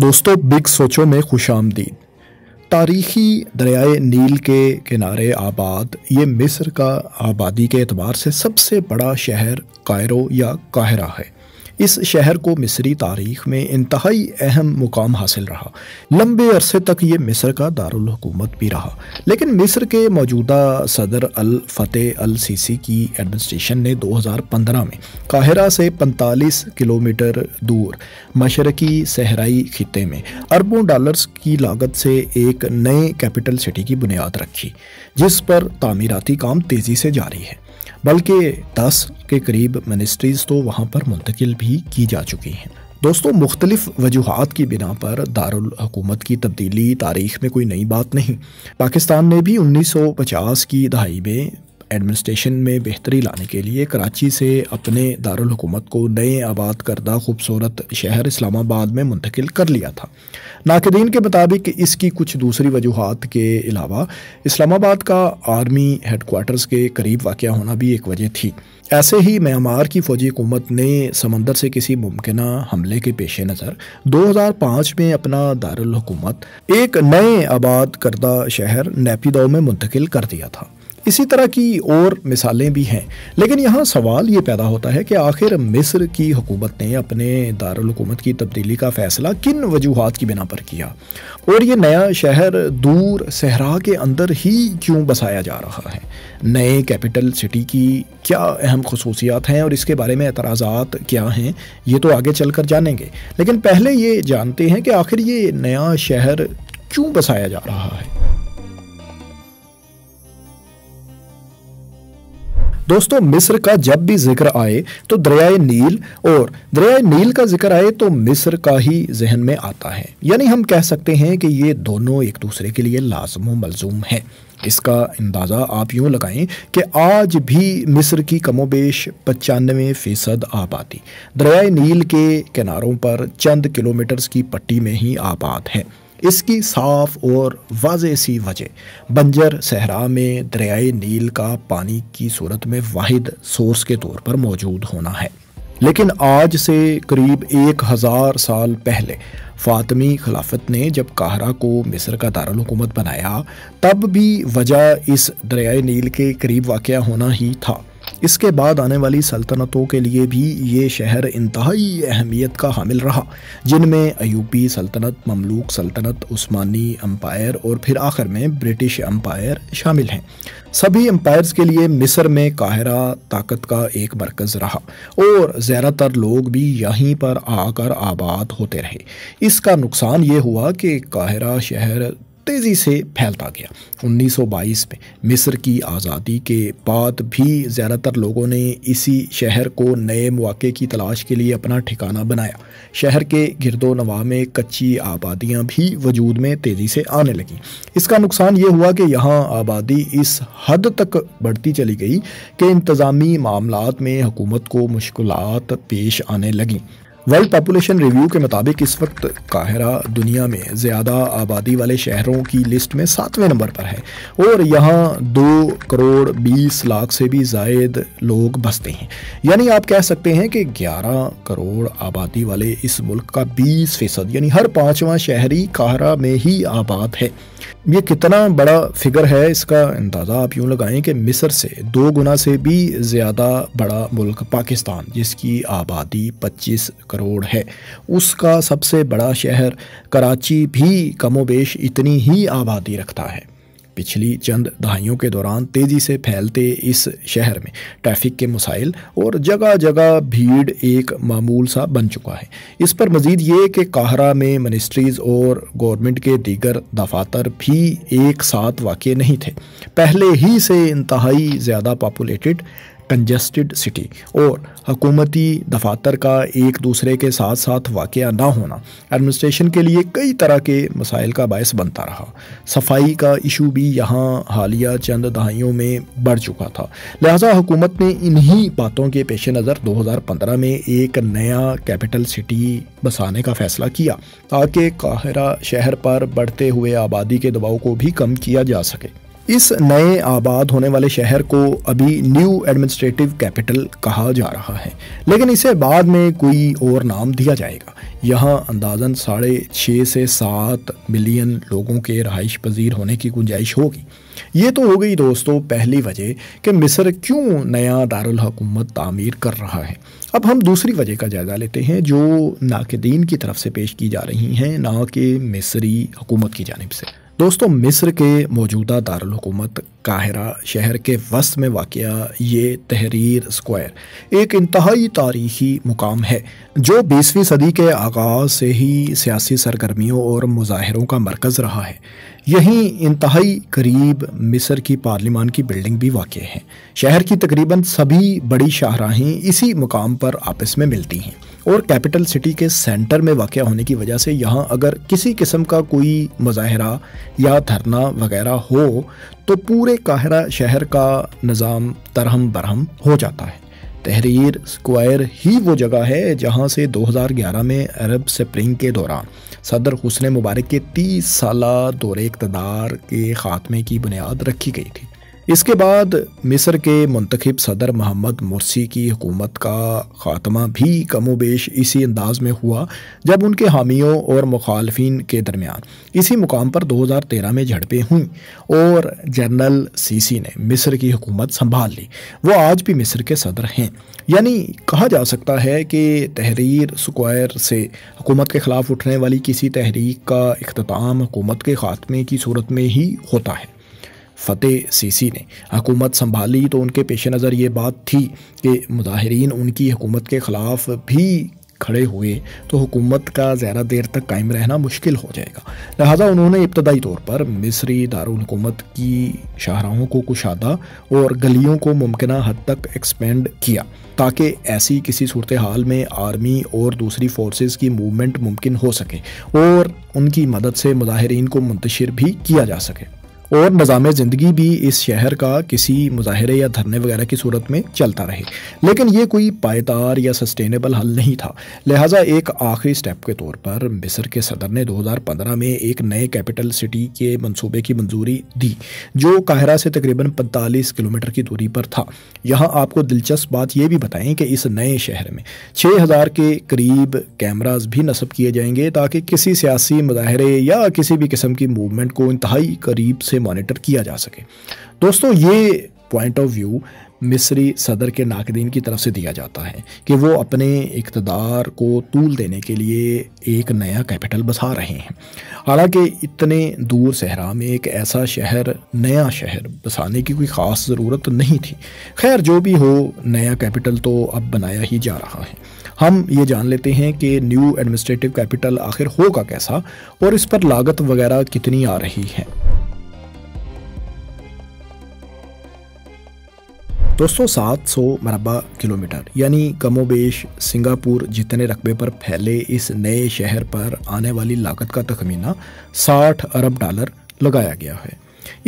दोस्तों बिग सोचो में खुश आमदीद तारीखी दरियाए नील के किनारे आबाद ये मिस्र का आबादी के अतबार से सबसे बड़ा शहर कायरो या काहरा है इस शहर को मिस्री तारीख में इंतहाई अहम मुकाम हासिल रहा लंबे अरसे तक ये मिस्र का दारकूमत भी रहा लेकिन मिस्र के मौजूदा सदर अल फतेह अल सीसी की एडमिनिस्ट्रेशन ने 2015 में काहिरा से 45 किलोमीटर दूर मशरकी सहराई खत्े में अरबों डॉलर्स की लागत से एक नए कैपिटल सिटी की बुनियाद रखी जिस पर तामीराती काम तेज़ी से जारी है बल्कि 10 के करीब मिनिस्ट्रीज तो वहाँ पर मुंतकिल भी की जा चुकी हैं दोस्तों मुख्तलिफ वजूहत की बिना पर दारुल हकूमत की तब्दीली तारीख में कोई नई बात नहीं पाकिस्तान ने भी 1950 की दहाई में एडमिनिस्ट्रेशन में बेहतरी लाने के लिए कराची से अपने दारकूमत को नए आबाद करदा खूबसूरत शहर इस्लामाबाद में मुंतकिल कर लिया था नाकदीन के मुताबिक इसकी कुछ दूसरी वजूहत के अलावा इस्लामाबाद का आर्मी हेडकोार्टर्स के करीब वाक़ होना भी एक वजह थी ऐसे ही म्यांमार की फ़ौजी हुकूमत ने समंदर से किसी मुमकिन हमले के पेश नज़र 2005 में अपना दारकूमत एक नए आबाद करदा शहर नेपिदो में मुंतकिल कर दिया था इसी तरह की और मिसालें भी हैं लेकिन यहाँ सवाल ये पैदा होता है कि आखिर मिस्र की हुकूमत ने अपने दारकूमत की तब्दीली का फ़ैसला किन वजूहत की बिना पर किया और ये नया शहर दूर सहरा के अंदर ही क्यों बसाया जा रहा है नए कैपिटल सिटी की क्या अहम खसूसियात हैं और इसके बारे में एतराज़ात क्या हैं ये तो आगे चल कर जानेंगे लेकिन पहले ये जानते हैं कि आखिर ये नया शहर क्यों बसाया जा रहा है दोस्तों मिस्र का जब भी जिक्र आए तो दरियाए नील और दरियाए नील का जिक्र आए तो मिस्र का ही जहन में आता है यानी हम कह सकते हैं कि ये दोनों एक दूसरे के लिए लाजम मलजूम है इसका अंदाज़ा आप यूँ लगाएं कि आज भी मिस्र की कमोबेश पचानवे फ़ीसद आबादी दरियाए नील के किनारों पर चंद किलोमीटर्स की पट्टी में ही आबाद है इसकी साफ और वाज सी वजह बंजर सहरा में दरियाए नील का पानी की सूरत में वाद सोर्स के तौर पर मौजूद होना है लेकिन आज से करीब एक हज़ार साल पहले फातमी खिलाफत ने जब काहरा को मिस्र का दारकूमत बनाया तब भी वजह इस दरियाए नील के करीब वाक़ होना ही था इसके बाद आने वाली सल्तनतों के लिए भी ये शहर इंतहाई अहमियत का हामिल रहा जिनमें अयूबी सल्तनत ममलूक सल्तनत उस्मानी अम्पायर और फिर आखिर में ब्रिटिश अम्पायर शामिल हैं सभी अम्पायर्स के लिए मिस्र में काहरा ताकत का एक मरकज़ रहा और ज़्यादातर लोग भी यहीं पर आकर आबाद होते रहे इसका नुकसान ये हुआ कि काहरा शहर तेज़ी से फैलता गया 1922 में मिस्र की आज़ादी के बाद भी ज़्यादातर लोगों ने इसी शहर को नए मौके की तलाश के लिए अपना ठिकाना बनाया शहर के गिरदो नवा में कच्ची आबादियाँ भी वजूद में तेज़ी से आने लगीं इसका नुकसान ये हुआ कि यहाँ आबादी इस हद तक बढ़ती चली गई कि इंतज़ामी मामला में हुकूमत को मुश्किल पेश आने लगीं वर्ल्ड पॉपुलेशन रिव्यू के मुताबिक इस वक्त काहिरा दुनिया में ज़्यादा आबादी वाले शहरों की लिस्ट में सातवें नंबर पर है और यहाँ दो करोड़ बीस लाख से भी जायद लोग बसते हैं यानी आप कह सकते हैं कि ग्यारह करोड़ आबादी वाले इस मुल्क का बीस फीसद यानी हर पाँचवा शहरी काहरा में ही आबाद है ये कितना बड़ा फिगर है इसका अंदाज़ा आप यूँ लगाएं कि मिस्र से दो गुना से भी ज़्यादा बड़ा मुल्क पाकिस्तान जिसकी आबादी 25 करोड़ है उसका सबसे बड़ा शहर कराची भी कमोबेश इतनी ही आबादी रखता है पिछली चंद दहाइयों के दौरान तेज़ी से फैलते इस शहर में ट्रैफिक के मसाइल और जगह जगह भीड़ एक मामूल सा बन चुका है इस पर मज़ीद ये कि काहरा में मिनिस्ट्रीज़ और गवर्नमेंट के दीगर दफातर भी एक साथ वाक़ नहीं थे पहले ही से इंतहाई ज़्यादा पापुलेटेड कंजस्टेड सिटी और हकूमती दफातर का एक दूसरे के साथ साथ वाक़ ना होना एडमिनिस्ट्रेशन के लिए कई तरह के मसाइल का बायस बनता रहा सफाई का इशू भी यहाँ हालिया चंद दहाइयों में बढ़ चुका था लिहाजा हुकूमत ने इन्हीं बातों के पेश नज़र 2015 में एक नया कैपिटल सिटी बसाने का फ़ैसला किया ताकि काहरा शहर पर बढ़ते हुए आबादी के दबाव को भी कम किया जा सके इस नए आबाद होने वाले शहर को अभी न्यू एडमिनिस्ट्रेटिव कैपिटल कहा जा रहा है लेकिन इसे बाद में कोई और नाम दिया जाएगा यहाँ अंदाजन साढ़े छः से सात मिलियन लोगों के रहाइश पजीर होने की गुंजाइश होगी ये तो हो गई दोस्तों पहली वजह कि मिस्र क्यों नया दारुल हकूमत तामीर कर रहा है अब हम दूसरी वजह का जायज़ा लेते हैं जो नाकदीन की तरफ से पेश की जा रही हैं ना कि मिसरी हुकूमत की जानब से दोस्तों मिस्र के मौजूदा दारकूमत काहिरा शहर के वस्त में वाक़ ये तहरीर स्क्वायर एक इंतहाई तारीखी मुकाम है जो बीसवीं सदी के आगाज़ से ही सियासी सरगर्मियों और मुजाहरों का मरकज़ रहा है यहीं इंतहाई करीब मिस्र की पार्लियामान की बिल्डिंग भी वाक़ है शहर की तकरीबन सभी बड़ी शाहराहें इसी मुकाम पर आपस में मिलती हैं और कैपिटल सिटी के सेंटर में वाक़ होने की वजह से यहाँ अगर किसी किस्म का कोई मुजाहरा या धरना वगैरह हो तो पूरे काहरा शहर का निज़ाम तरहम बरहम हो जाता है तहरीर स्क्वायर ही वो जगह है जहाँ से 2011 में अरब स्प्रिंग के दौरान सदर हुसन मुबारक के तीस साल दौरे इकतदार के ख़ात्मे की बुनियाद रखी गई थी इसके बाद मिस्र के मंतखब सदर मोहम्मद मुरसी की हुकूमत का खात्मा भी कमोबेश इसी अंदाज में हुआ जब उनके हामियों और मुखालफन के दरमियान इसी मुकाम पर 2013 में झड़पें हुईं और जनरल सीसी ने मिस्र की हुकूमत संभाल ली वो आज भी मिस्र के सदर हैं यानी कहा जा सकता है कि तहरीर स्क्वायर से हुकूमत के ख़िलाफ़ उठने वाली किसी तहरीक का अख्ताम हुकूमत के ख़ात्मे की सूरत में ही होता है फ़तेह सीसी ने हकूमत संभाली तो उनके पेश नज़र ये बात थी कि मुजाहरीन उनकी हुकूमत के ख़िलाफ़ भी खड़े हुए तो हुकूमत का ज़्यादा देर तक कायम रहना मुश्किल हो जाएगा लिहाजा उन्होंने इब्तदाई तौर पर मिस्री दारकूमत की शाहराहों को कुशादा और गलियों को मुमकिन हद तक एक्सपेंड किया ताकि ऐसी किसी सूरत हाल में आर्मी और दूसरी फोर्सेस की मूवमेंट मुमकिन हो सके और उनकी मदद से मुजाहरीन को मुंतशिर भी किया जा सके और निज़ाम ज़िंदगी भी इस शहर का किसी मुजाहरे या धरने वगैरह की सूरत में चलता रहे लेकिन ये कोई पायदार या सस्टेनेबल हल नहीं था लिहाजा एक आखिरी स्टेप के तौर पर मिस्र के सदर ने 2015 में एक नए कैपिटल सिटी के मंसूबे की मंजूरी दी जो काहरा से तकरीबन 45 किलोमीटर की दूरी पर था यहाँ आपको दिलचस्प बात यह भी बताएं कि इस नए शहर में हज़ार के करीब कैमराज भी नस्ब किए जाएंगे ताकि किसी सियासी मुजाहरे या किसी भी किस्म की मूवमेंट को इंतहाई करीब से से मॉनिटर किया जा सके दोस्तों ये पॉइंट ऑफ व्यू मिस्री सदर के नाकदीन की तरफ से दिया जाता है कि वो अपने इकतदार को तूल देने के लिए एक नया कैपिटल बसा रहे हैं हालांकि इतने दूर सहरा में एक ऐसा शहर नया शहर बसाने की कोई ख़ास ज़रूरत नहीं थी खैर जो भी हो नया कैपिटल तो अब बनाया ही जा रहा है हम ये जान लेते हैं कि न्यू एडमिनिस्ट्रेटिव कैपिटल आखिर होगा कैसा और इस पर लागत वगैरह कितनी आ रही है दोस्तों 700 मरबा किलोमीटर यानी कमोबेश सिंगापुर जितने रकबे पर फैले इस नए शहर पर आने वाली लागत का तखमीना 60 अरब डॉलर लगाया गया है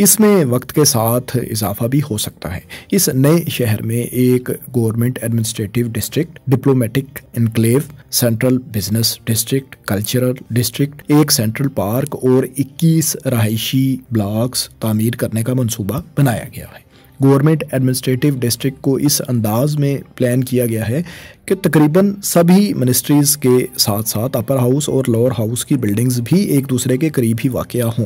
इसमें वक्त के साथ इजाफा भी हो सकता है इस नए शहर में एक government administrative district diplomatic enclave central business district cultural district एक सेंट्रल पार्क और 21 रहायशी ब्लॉक्स तामीर करने का मंसूबा बनाया गया है गवर्नमेंट एडमिनिस्ट्रेटिव डिस्ट्रिक्ट को इस अंदाज में प्लान किया गया है कि तकरीबन सभी मिनिस्ट्रीज़ के साथ साथ अपर हाउस और लोअर हाउस की बिल्डिंग्स भी एक दूसरे के करीब ही वाक़ हों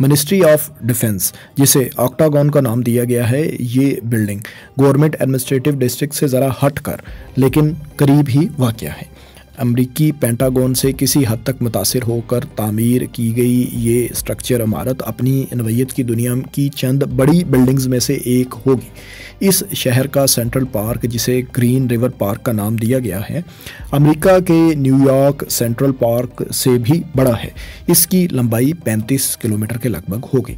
मिनिस्ट्री ऑफ डिफेंस जिसे ऑक्टागॉन का नाम दिया गया है ये बिल्डिंग गवर्नमेंट एडमिनिस्ट्रेटिव डिस्ट्रिक्ट से ज़रा हट कर लेकिन करीब ही वाक़ है अमरीकी पेंटागोन से किसी हद तक मुतासर होकर तामीर की गई ये स्ट्रक्चर इमारत अपनी नवयत की दुनिया की चंद बड़ी बिल्डिंग्स में से एक होगी इस शहर का सेंट्रल पार्क जिसे ग्रीन रिवर पार्क का नाम दिया गया है अमेरिका के न्यूयॉर्क सेंट्रल पार्क से भी बड़ा है इसकी लंबाई 35 किलोमीटर के लगभग होगी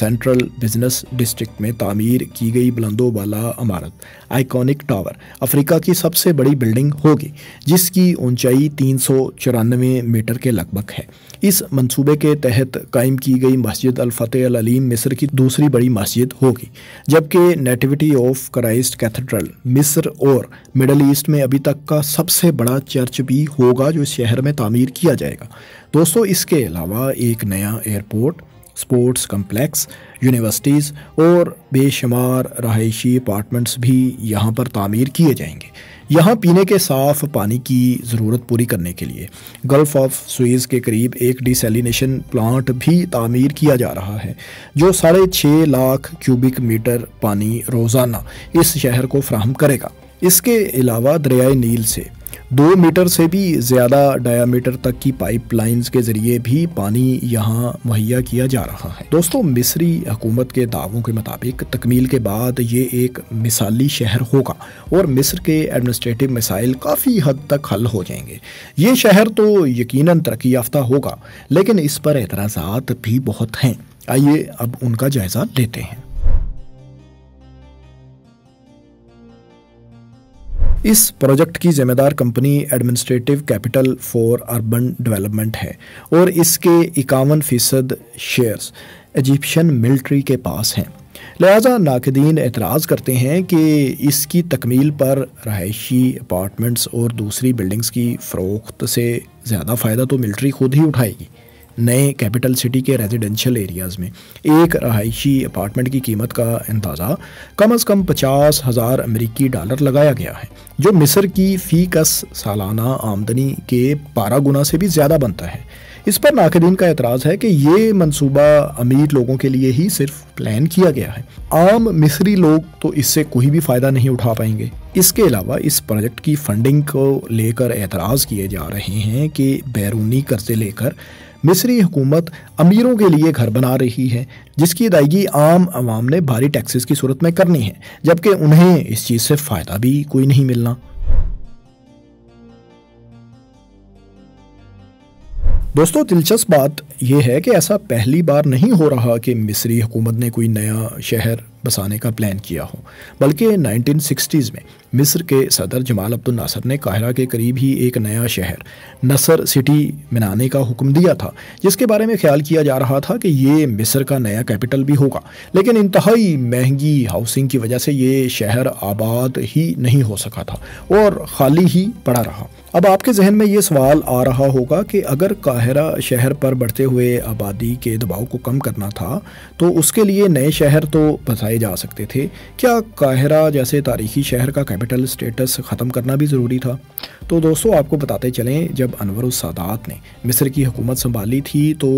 सेंट्रल बिजनेस डिस्ट्रिक्ट में तामीर की गई वाला इमारत आइकॉनिक टावर अफ्रीका की सबसे बड़ी बिल्डिंग होगी जिसकी ऊंचाई तीन मीटर के लगभग है इस मंसूबे के तहत कायम की गई मस्जिद अलफ़तह अलीम मिस्र की दूसरी बड़ी मस्जिद होगी जबकि नेटिविटी ऑफ क्राइस्ट कैथेड्रल मिस्र और मिडल ईस्ट में अभी तक का सबसे बड़ा चर्च भी होगा जो शहर में तामीर किया जाएगा दोस्तों इसके अलावा एक नया एयरपोर्ट स्पोर्ट्स कम्प्लेक्स यूनिवर्सिटीज़ और बेशुमार रहायशी अपार्टमेंट्स भी यहाँ पर तामीर किए जाएंगे यहाँ पीने के साफ पानी की ज़रूरत पूरी करने के लिए गल्फ़ ऑफ सुइज़ के करीब एक डिसलिनेशन प्लांट भी तामीर किया जा रहा है जो साढ़े छः लाख क्यूबिक मीटर पानी रोज़ाना इस शहर को फ्राहम करेगा इसके अलावा दरियाए नील से दो मीटर से भी ज़्यादा डायामीटर तक की पाइपलाइंस के ज़रिए भी पानी यहाँ मुहैया किया जा रहा है दोस्तों मिस्री हुकूमत के दावों के मुताबिक तकमील के बाद ये एक मिसाली शहर होगा और मिस्र के एडमिनिस्ट्रेटिव मिसाइल काफ़ी हद तक हल हो जाएंगे ये शहर तो यकीन तरक्की याफ्ता होगा लेकिन इस पर एतराज़ात भी बहुत हैं आइए अब उनका जायज़ा लेते हैं इस प्रोजेक्ट की जिम्मेदार company administrative capital for urban development है और इसके इक्यावन फ़ीसद शेयर्स इजिप्शियन मिलिट्री के पास हैं लिहाजा नाकदीन एतराज़ करते हैं कि इसकी तकमील पर रहायशी अपार्टमेंट्स और दूसरी बिल्डिंग्स की फ़रोख्त से ज़्यादा फ़ायदा तो मिलिट्री खुद ही उठाएगी नए कैपिटल सिटी के रेजिडेंशियल एरियाज़ में एक रहायशी अपार्टमेंट की कीमत का अंदाज़ा कम अज़ कम पचास हज़ार अमरीकी डॉलर लगाया गया है जो मिस्र की फ़ी कस सालाना आमदनी के बारह गुना से भी ज़्यादा बनता है इस पर नाकदीन का एतराज़ है कि ये मनसूबा अमीर लोगों के लिए ही सिर्फ प्लान किया गया है आम मिस्री लोग तो इससे कोई भी फ़ायदा नहीं उठा पाएंगे इसके अलावा इस प्रोजेक्ट की फंडिंग को लेकर एतराज़ किए जा रहे हैं कि बैरूनी कर्जे लेकर मिस्री हुकूमत अमीरों के लिए घर बना रही है जिसकी अदायगी आम आवाम ने भारी टैक्सेस की सूरत में करनी है जबकि उन्हें इस चीज़ से फ़ायदा भी कोई नहीं मिलना दोस्तों दिलचस्प बात यह है कि ऐसा पहली बार नहीं हो रहा कि मिस्री हुकूमत ने कोई नया शहर बसाने का प्लान किया हो बल्कि सिक्सटीज़ में मिस्र के सदर जमाल अब्दुल नासर ने काहरा के करीब ही एक नया शहर नसर सिटी बनाने का हुक्म दिया था जिसके बारे में ख्याल किया जा रहा था कि ये मिस्र का नया कैपिटल भी होगा लेकिन इंतहाई महंगी हाउसिंग की वजह से ये शहर आबाद ही नहीं हो सका था और खाली ही पड़ा रहा अब आपके जहन में ये सवाल आ रहा होगा कि अगर काहरा शहर पर बढ़ते हुए आबादी के दबाव को कम करना था तो उसके लिए नए शहर तो बसाए पाए जा सकते थे क्या काहरा जैसे तारीखी शहर का कैपिटल स्टेटस ख़त्म करना भी ज़रूरी था तो दोस्तों आपको बताते चलें जब अनवर सादात ने मिस्र की हुकूमत संभाली थी तो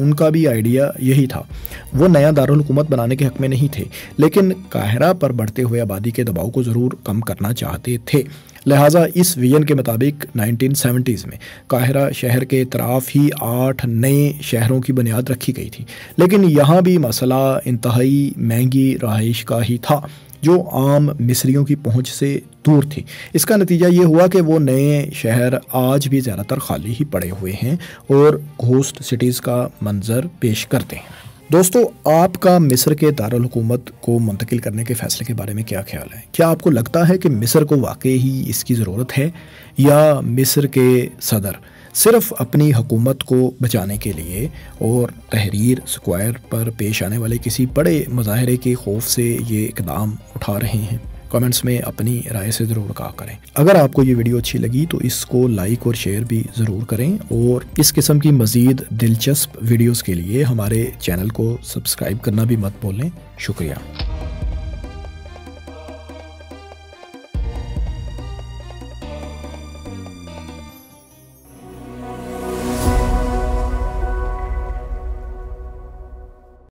उनका भी आइडिया यही था वो नया दारकूमत बनाने के हक़ में नहीं थे लेकिन काहरा पर बढ़ते हुए आबादी के दबाव को ज़रूर कम करना चाहते थे लिहाजा इस विजन के मुताबिक 1970s में काहरा शहर के इतराफ़ ही आठ नए शहरों की बुनियाद रखी गई थी लेकिन यहाँ भी मसला इंतहाई महंगी रहाइश का ही था जो आम मिस्रियों की पहुंच से दूर थी इसका नतीजा ये हुआ कि वो नए शहर आज भी ज़्यादातर खाली ही पड़े हुए हैं और घोस्ट सिटीज़ का मंज़र पेश करते हैं दोस्तों आपका मिस्र के हुकूमत को मुंतकिल करने के फैसले के बारे में क्या ख्याल है क्या आपको लगता है कि मिस्र को वाकई ही इसकी ज़रूरत है या मिस्र के सदर सिर्फ अपनी हुकूमत को बचाने के लिए और तहरीर स्क्वायर पर पेश आने वाले किसी बड़े मुजाहरे के खौफ से ये इकदाम उठा रहे हैं कमेंट्स में अपनी राय से ज़रूर कहा करें अगर आपको ये वीडियो अच्छी लगी तो इसको लाइक और शेयर भी ज़रूर करें और इस किस्म की मज़ीद दिलचस्प वीडियोज़ के लिए हमारे चैनल को सब्सक्राइब करना भी मत भूलें शुक्रिया